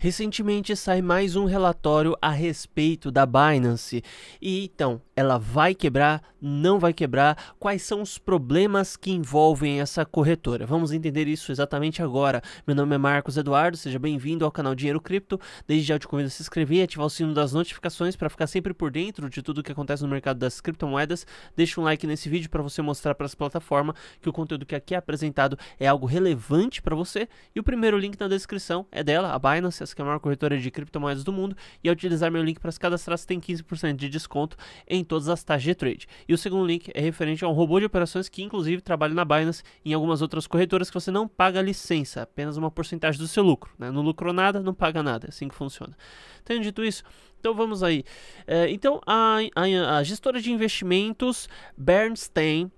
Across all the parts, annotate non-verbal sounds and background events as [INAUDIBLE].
Recentemente sai mais um relatório a respeito da Binance. E então, ela vai quebrar? Não vai quebrar? Quais são os problemas que envolvem essa corretora? Vamos entender isso exatamente agora. Meu nome é Marcos Eduardo, seja bem-vindo ao canal Dinheiro Cripto. Desde já eu te convido a se inscrever e ativar o sino das notificações para ficar sempre por dentro de tudo que acontece no mercado das criptomoedas. Deixa um like nesse vídeo para você mostrar para as plataformas que o conteúdo que aqui é apresentado é algo relevante para você. E o primeiro link na descrição é dela, a Binance é Finance, que é a maior corretora de criptomoedas do mundo, e ao é utilizar meu link para se cadastrar, você tem 15% de desconto em todas as taxas de trade. E o segundo link é referente a um robô de operações que, inclusive, trabalha na Binance e em algumas outras corretoras que você não paga licença, apenas uma porcentagem do seu lucro. Né? Não lucrou nada, não paga nada, é assim que funciona. Tendo dito isso, então vamos aí. É, então, a, a, a gestora de investimentos Bernstein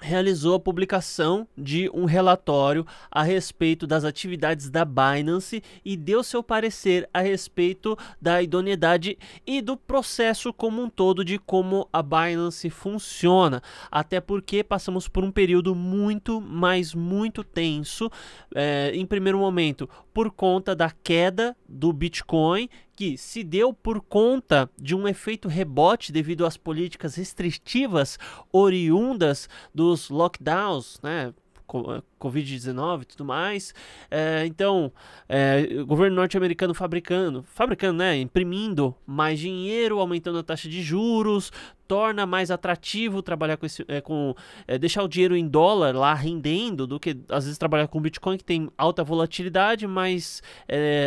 realizou a publicação de um relatório a respeito das atividades da Binance e deu seu parecer a respeito da idoneidade e do processo como um todo de como a Binance funciona, até porque passamos por um período muito, mas muito tenso, é, em primeiro momento por conta da queda do Bitcoin que se deu por conta de um efeito rebote devido às políticas restritivas oriundas dos lockdowns, né? Eh, Covid-19 e tudo mais. É, então, é, o governo norte-americano fabricando, fabricando, né, imprimindo mais dinheiro, aumentando a taxa de juros, torna mais atrativo trabalhar com, esse, é, com deixar o dinheiro em dólar lá rendendo do que às vezes trabalhar com Bitcoin que tem alta volatilidade, mas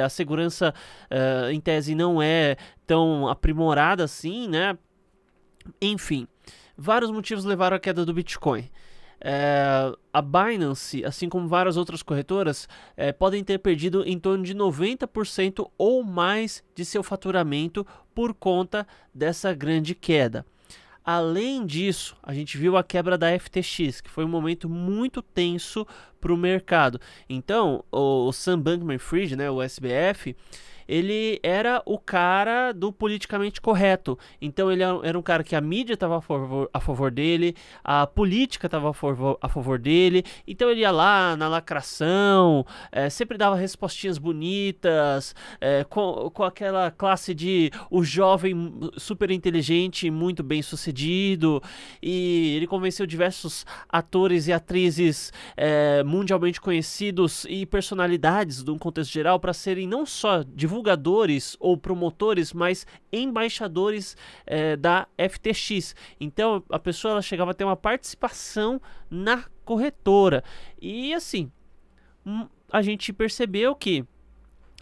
a segurança em tese não é tão aprimorada assim, né? Enfim, vários motivos levaram à queda do Bitcoin. É, a Binance, assim como várias outras corretoras, é, podem ter perdido em torno de 90% ou mais de seu faturamento por conta dessa grande queda. Além disso, a gente viu a quebra da FTX, que foi um momento muito tenso para o mercado. Então, o Sam Bankman-Fried, né, o SBF, ele era o cara do politicamente correto. Então ele é era um cara que a mídia estava a, a favor, dele, a política estava a, a favor, dele. Então ele ia lá na lacração, é, sempre dava respostinhas bonitas, é, com, com aquela classe de o jovem super inteligente, muito bem sucedido. E ele convenceu diversos atores e atrizes é, mundialmente conhecidos e personalidades de um contexto geral para serem não só divulgados, divulgadores ou promotores, mas embaixadores é, da FTX. Então a pessoa ela chegava a ter uma participação na corretora. E assim, hum, a gente percebeu que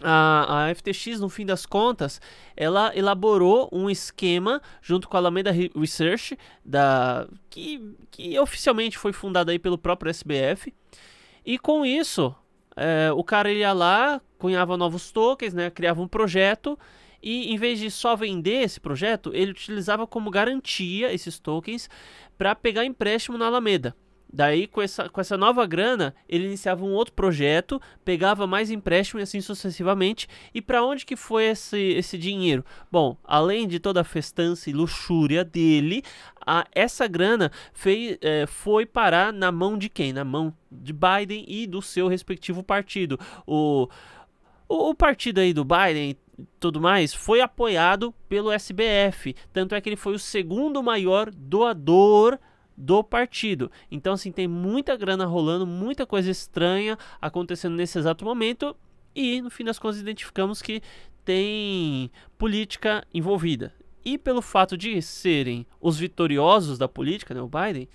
a, a, FTX, no fim das contas, ela elaborou um esquema junto com a Alameda Research, da, que, que oficialmente foi fundada aí pelo próprio SBF. E com isso, é, o cara ia lá, cunhava novos tokens, né? Criava um projeto e em vez de só vender esse projeto, ele utilizava como garantia esses tokens para pegar empréstimo na Alameda. Daí, com essa, com essa nova grana, ele iniciava um outro projeto, pegava mais empréstimo e assim sucessivamente. E para onde que foi esse, esse dinheiro? Bom, além de toda a festança e luxúria dele, a, essa grana fez, é, foi parar na mão de quem? Na mão de Biden e do seu respectivo partido. O, o, o partido aí do Biden tudo mais, foi apoiado pelo SBF. Tanto é que ele foi o segundo maior doador do partido. Então, assim, tem muita grana rolando, muita coisa estranha acontecendo nesse exato momento. E no fim das contas identificamos que tem política envolvida. E pelo fato de serem os vitoriosos da política, né, o Biden,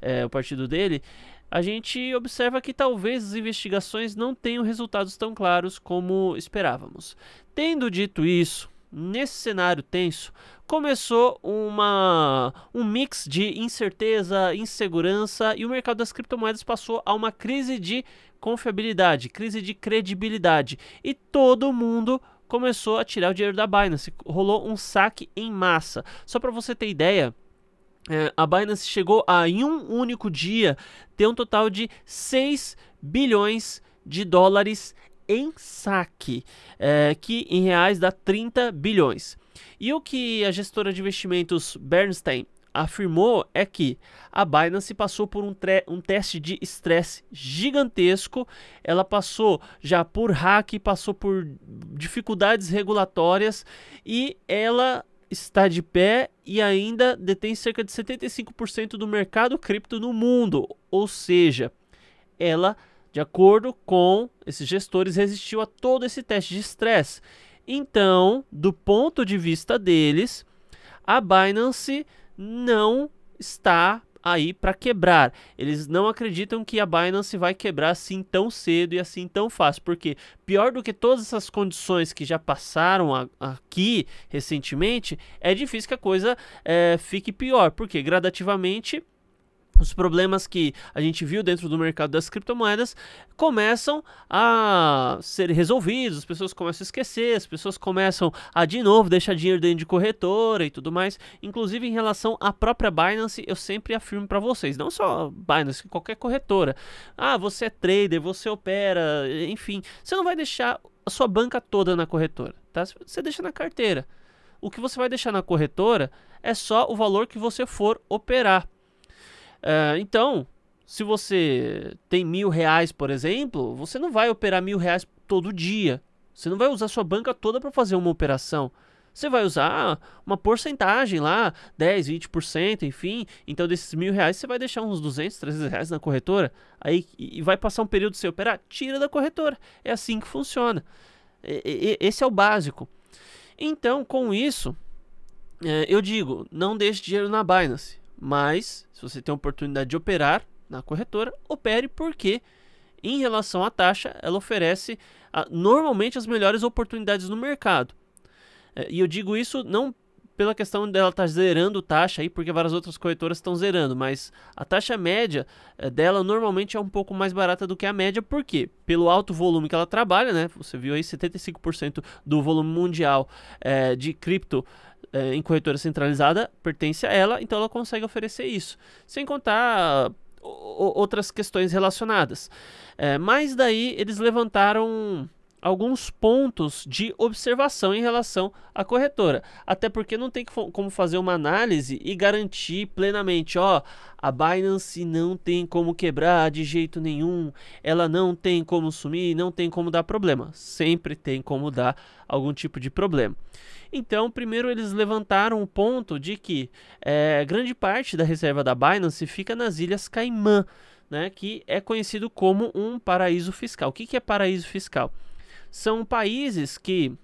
é, o partido dele, a gente observa que talvez as investigações não tenham resultados tão claros como esperávamos. Tendo dito isso, Nesse cenário tenso, começou uma, um mix de incerteza, insegurança e o mercado das criptomoedas passou a uma crise de confiabilidade, crise de credibilidade. E todo mundo começou a tirar o dinheiro da Binance. Rolou um saque em massa. Só para você ter ideia, é, a Binance chegou a, em um único dia, ter um total de 6 bilhões de dólares em saque, é, eh, que em reais dá 30 bilhões. E o que a gestora de investimentos Bernstein afirmou é que a Binance passou por um, um teste de estresse gigantesco. Ela passou já por hack, passou por dificuldades regulatórias e ela está de pé e ainda detém cerca de 75% do mercado cripto no mundo. Ou seja, ela de acordo com esses gestores, resistiu a todo esse teste de estresse. Então, do ponto de vista deles, a Binance não está aí para quebrar. Eles não acreditam que a Binance vai quebrar assim tão cedo e assim tão fácil, porque pior do que todas essas condições que já passaram a, aqui recentemente, é difícil que a coisa é, fique pior, porque gradativamente os problemas que a gente viu dentro do mercado das criptomoedas começam a ser resolvidos, as pessoas começam a esquecer, as pessoas começam a de novo deixar dinheiro dentro de corretora e tudo mais. Inclusive em relação à própria Binance, eu sempre afirmo para vocês, não só Binance, qualquer corretora. Ah, você é trader, você opera, enfim, você não vai deixar a sua banca toda na corretora, tá? Você deixa na carteira. O que você vai deixar na corretora é só o valor que você for operar. Ah, então, se você tem mil reais, por exemplo, você não vai operar mil reais todo dia. Você não vai usar sua banca toda para fazer uma operação. Você vai usar uma porcentagem lá, 10, 20%, enfim. Então, desses mil reais, você vai deixar uns 200, 300 reais na corretora. Aí, e vai passar um período sem operar, tira da corretora. É assim que funciona. E, e, esse é o básico. Então, com isso, eh, eu digo, não deixe dinheiro na Binance. Mas, se você tem a oportunidade de operar na corretora, opere porque, em relação à taxa, ela oferece a, ah, normalmente as melhores oportunidades no mercado. É, e eu digo isso não pela questão dela estar tá zerando taxa aí, porque várias outras corretoras estão zerando, mas a taxa média eh, dela normalmente é um pouco mais barata do que a média, por quê? Pelo alto volume que ela trabalha, né? Você viu aí 75% do volume mundial é, de cripto é, em corretora centralizada pertence a ela, então ela consegue oferecer isso. Sem contar outras questões relacionadas. É, mas daí eles levantaram alguns pontos de observação em relação à corretora. Até porque não tem como fazer uma análise e garantir plenamente, ó, a Binance não tem como quebrar de jeito nenhum, ela não tem como sumir, não tem como dar problema. Sempre tem como dar algum tipo de problema. Então, primeiro eles levantaram o ponto de que é, grande parte da reserva da Binance fica nas Ilhas Caimã, né, que é conhecido como um paraíso fiscal. O que, que é paraíso fiscal? são países que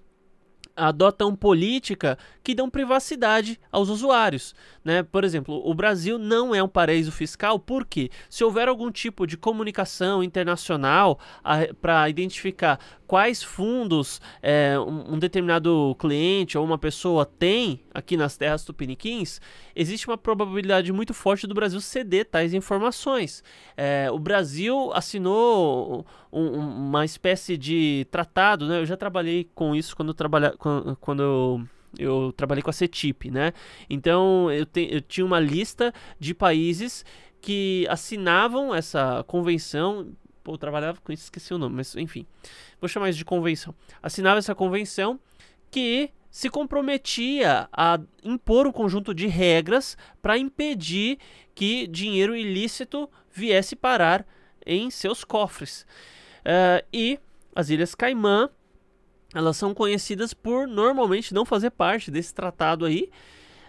adotam política que dão privacidade aos usuários. Né? Por exemplo, o Brasil não é um paraíso fiscal porque, se houver algum tipo de comunicação internacional para identificar quais fundos é, um, determinado cliente ou uma pessoa tem aqui nas terras tupiniquins, existe uma probabilidade muito forte do Brasil ceder tais informações. É, o Brasil assinou um, uma espécie de tratado, né? eu já trabalhei com isso quando trabalhava quando eu eu trabalhei com a CETIP, né? Então eu, te, eu tinha uma lista de países que assinavam essa convenção. Pô, eu trabalhava com isso, esqueci o nome, mas enfim. Vou chamar isso de convenção. Assinava essa convenção que se comprometia a impor um conjunto de regras para impedir que dinheiro ilícito viesse parar em seus cofres. Uh, e as Ilhas Caimã elas são conhecidas por normalmente não fazer parte desse tratado aí.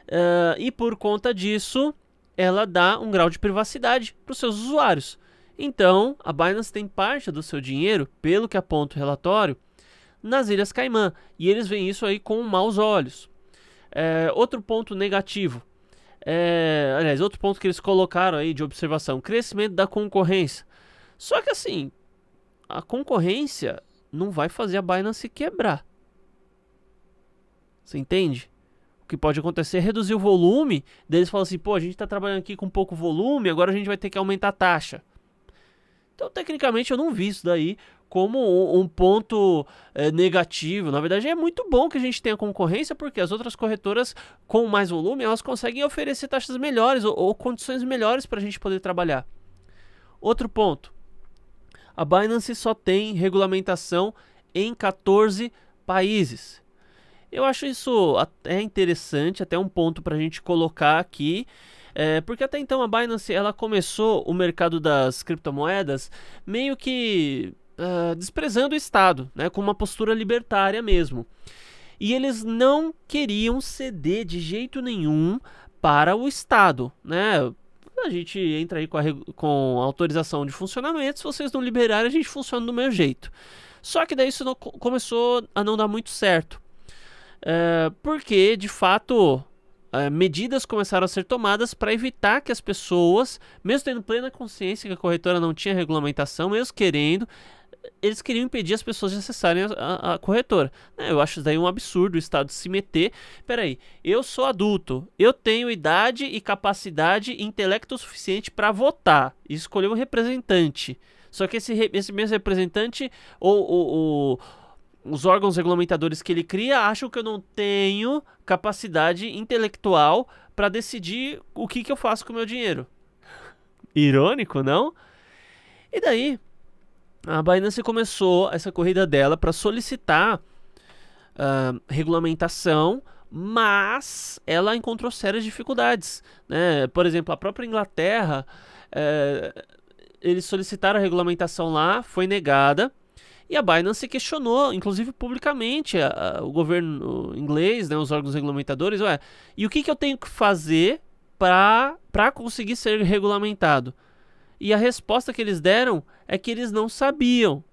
Uh, e por conta disso, ela dá um grau de privacidade para os seus usuários. Então, a Binance tem parte do seu dinheiro, pelo que aponta o relatório, nas Ilhas Caimã. E eles veem isso aí com maus olhos. É, outro ponto negativo. É, aliás, outro ponto que eles colocaram aí de observação: crescimento da concorrência. Só que assim, a concorrência não vai fazer a Binance quebrar. Você entende? O que pode acontecer é reduzir o volume deles falam assim, pô, a gente está trabalhando aqui com pouco volume, agora a gente vai ter que aumentar a taxa. Então, tecnicamente, eu não vi isso daí como um, ponto é, negativo. Na verdade, é muito bom que a gente tenha concorrência, porque as outras corretoras com mais volume elas conseguem oferecer taxas melhores ou, ou condições melhores para a gente poder trabalhar. Outro ponto: a Binance só tem regulamentação em 14 países. Eu acho isso até interessante, até um ponto para a gente colocar aqui, é, porque até então a Binance ela começou o mercado das criptomoedas meio que uh, desprezando o Estado, né, com uma postura libertária mesmo. E eles não queriam ceder de jeito nenhum para o Estado, né? a gente entra aí com, a, com autorização de funcionamento. Se vocês não liberarem, a gente funciona do meu jeito. Só que daí isso não, começou a não dar muito certo. É, porque, de fato, é, medidas começaram a ser tomadas para evitar que as pessoas, mesmo tendo plena consciência que a corretora não tinha regulamentação, mesmo querendo, eles queriam impedir as pessoas de acessarem a, a, a corretora. É, eu acho isso daí um absurdo o Estado se meter. Peraí, eu sou adulto, eu tenho idade e capacidade e intelecto suficiente para votar e escolher um representante. Só que esse, esse mesmo representante ou, ou, ou os órgãos regulamentadores que ele cria acham que eu não tenho capacidade intelectual para decidir o que, que eu faço com o meu dinheiro. Irônico, não? E daí, a Binance começou essa corrida dela para solicitar uh, regulamentação, mas ela encontrou sérias dificuldades. Né? Por exemplo, a própria Inglaterra, uh, eles solicitaram a regulamentação lá, foi negada. E a Binance questionou, inclusive publicamente, a, a, o governo inglês, né, os órgãos regulamentadores, ué, e o que, que eu tenho que fazer para conseguir ser regulamentado? E a resposta que eles deram é que eles não sabiam.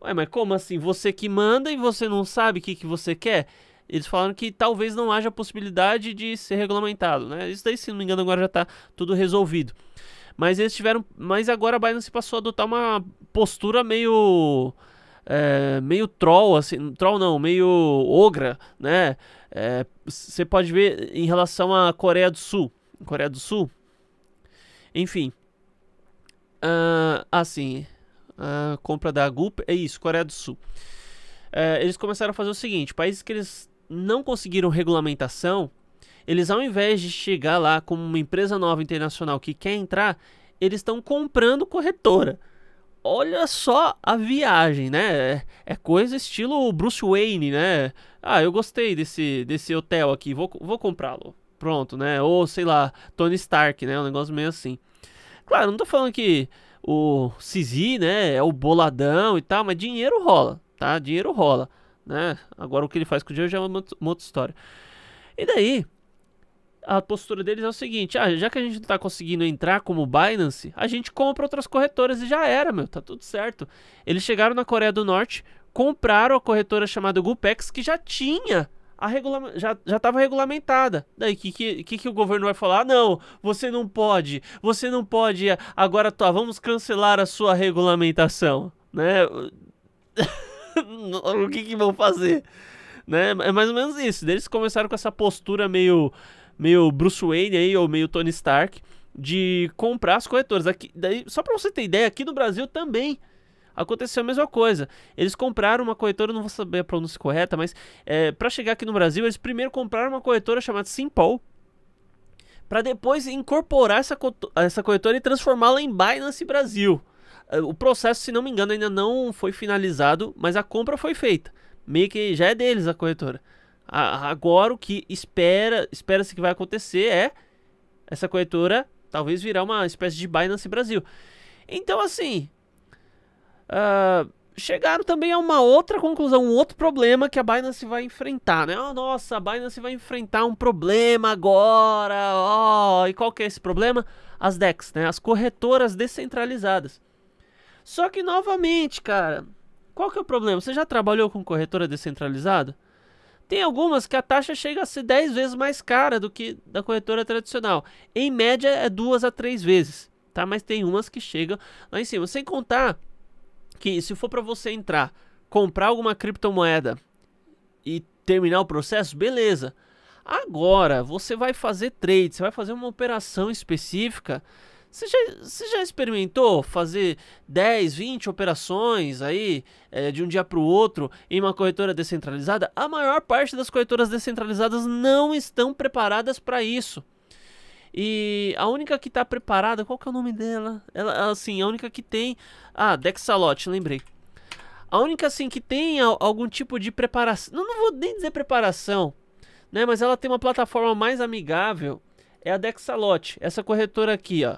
Ué, mas como assim? Você que manda e você não sabe o que, que você quer? Eles falaram que talvez não haja possibilidade de ser regulamentado, né? Isso daí, se não me engano, agora já está tudo resolvido. Mas eles tiveram. Mas agora a Binance passou a adotar uma postura meio. É, meio troll, assim, troll não, meio ogra, né? É, você é, pode ver em relação à Coreia do Sul. Coreia do Sul. Enfim, Uh, assim, a ah, compra da Gulp, é isso, Coreia do Sul. Uh, eles começaram a fazer o seguinte: países que eles não conseguiram regulamentação, eles ao invés de chegar lá como uma empresa nova internacional que quer entrar, eles estão comprando corretora. Olha só a viagem, né? É, é coisa estilo Bruce Wayne, né? Ah, eu gostei desse, desse hotel aqui, vou, vou comprá-lo. Pronto, né? Ou sei lá, Tony Stark, né? Um negócio meio assim. Claro, não tô falando que o Sisi, né, é o boladão e tal, mas dinheiro rola, tá? Dinheiro rola, né? Agora o que ele faz com o dinheiro já é uma, uma outra história. E daí, a postura deles é o seguinte: ah, já que a gente não tá conseguindo entrar como Binance, a gente compra outras corretoras e já era, meu, tá tudo certo. Eles chegaram na Coreia do Norte, compraram a corretora chamada Gupex, que já tinha regula já estava regulamentada. Daí, o que, que, que, o governo vai falar? não, você não pode, você não pode, agora tá, vamos cancelar a sua regulamentação, né? [LAUGHS] o que que vão fazer? Né? É mais ou menos isso. Eles começaram com essa postura meio, meio Bruce Wayne aí, ou meio Tony Stark, de comprar as corretoras. Aqui, daí, só para você ter ideia, aqui no Brasil também aconteceu a mesma coisa. Eles compraram uma corretora, não vou saber a pronúncia correta, mas é, para chegar aqui no Brasil, eles primeiro compraram uma corretora chamada Simpol, para depois incorporar essa, essa corretora e transformá-la em Binance Brasil. É, o processo, se não me engano, ainda não foi finalizado, mas a compra foi feita. Meio que já é deles a corretora. A, agora o que espera, espera-se que vai acontecer é essa corretora talvez virar uma espécie de Binance Brasil. Então assim, Uh, chegaram também a uma outra conclusão, um outro problema que a Binance vai enfrentar, né? Oh, nossa, a Binance vai enfrentar um problema agora. Oh, e qual que é esse problema? As DEX, né? As corretoras descentralizadas. Só que novamente, cara, qual que é o problema? Você já trabalhou com corretora descentralizada? Tem algumas que a taxa chega a ser 10 vezes mais cara do que da corretora tradicional. Em média é duas a três vezes, tá? Mas tem umas que chegam lá em cima. Sem contar que se for para você entrar, comprar alguma criptomoeda e terminar o processo, beleza. Agora, você vai fazer trade, você vai fazer uma operação específica. Você já, você já experimentou fazer 10, 20 operações aí é, de um dia para o outro em uma corretora descentralizada? A maior parte das corretoras descentralizadas não estão preparadas para isso. E a única que tá preparada, qual que é o nome dela? Ela, assim, a única que tem... Ah, Dexalot, lembrei. A única, assim, que tem algum tipo de preparação... Não, não vou nem dizer preparação, né? Mas ela tem uma plataforma mais amigável. É a Dexalot, essa corretora aqui, ó.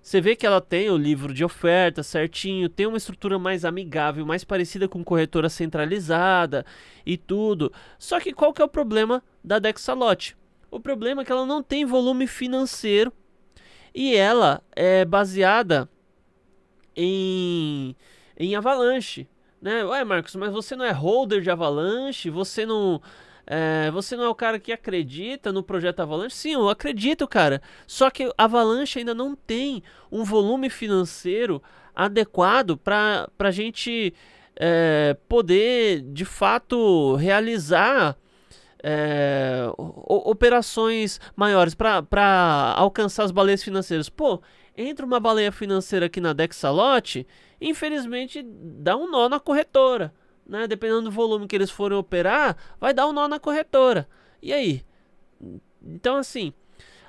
Você vê que ela tem o livro de oferta certinho, tem uma estrutura mais amigável, mais parecida com corretora centralizada e tudo. Só que qual que é o problema da Dexalot? O problema é que ela não tem volume financeiro e ela é baseada em, em Avalanche. Né? Ué, Marcos, mas você não é holder de Avalanche? Você não. É, você não é o cara que acredita no projeto Avalanche? Sim, eu acredito, cara. Só que Avalanche ainda não tem um volume financeiro adequado para a gente é, poder, de fato, realizar é, operações maiores para alcançar as baleias financeiras. Pô, entra uma baleia financeira aqui na dexalote infelizmente dá um nó na corretora. Né? Dependendo do volume que eles forem operar, vai dar um nó na corretora. E aí? Então, assim,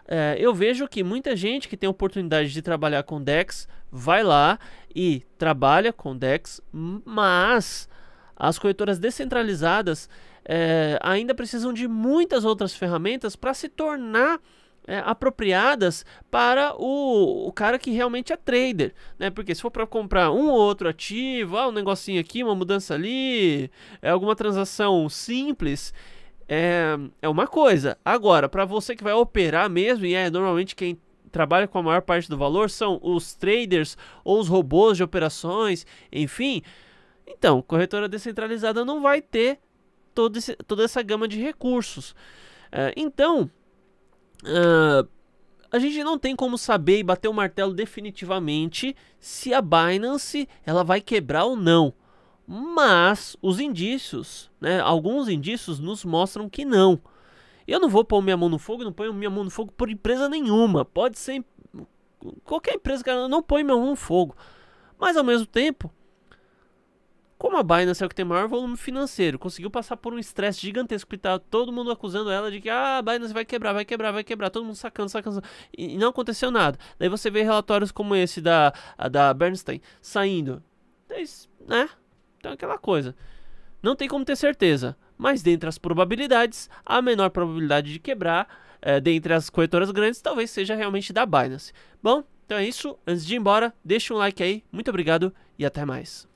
é, eu vejo que muita gente que tem oportunidade de trabalhar com DEX vai lá e trabalha com DEX, mas as corretoras descentralizadas é, ainda precisam de muitas outras ferramentas para se tornar é, apropriadas para o, o cara que realmente é trader, né? Porque se for para comprar um ou outro ativo, ah, um negocinho aqui, uma mudança ali, é alguma transação simples, é, é uma coisa. Agora, para você que vai operar mesmo, e é normalmente quem trabalha com a maior parte do valor são os traders ou os robôs de operações, enfim. Então, corretora descentralizada não vai ter todo esse, toda essa gama de recursos. É, então, uh, a gente não tem como saber e bater o martelo definitivamente se a Binance ela vai quebrar ou não. Mas os indícios, né, alguns indícios nos mostram que não. Eu não vou pôr minha mão no fogo, não ponho minha mão no fogo por empresa nenhuma. Pode ser qualquer empresa, cara, não põe minha mão no fogo. Mas ao mesmo tempo, como a Binance é o que tem maior volume financeiro, conseguiu passar por um estresse gigantesco que tá todo mundo acusando ela de que ah, a Binance vai quebrar, vai quebrar, vai quebrar, todo mundo sacando, sacando, e não aconteceu nada. Daí você vê relatórios como esse da, da Bernstein saindo. Daí, né? Então é aquela coisa. Não tem como ter certeza, mas dentre as probabilidades, a menor probabilidade de quebrar, é, dentre as corretoras grandes, talvez seja realmente da Binance. Bom, então é isso. Antes de ir embora, deixa um like aí. Muito obrigado e até mais.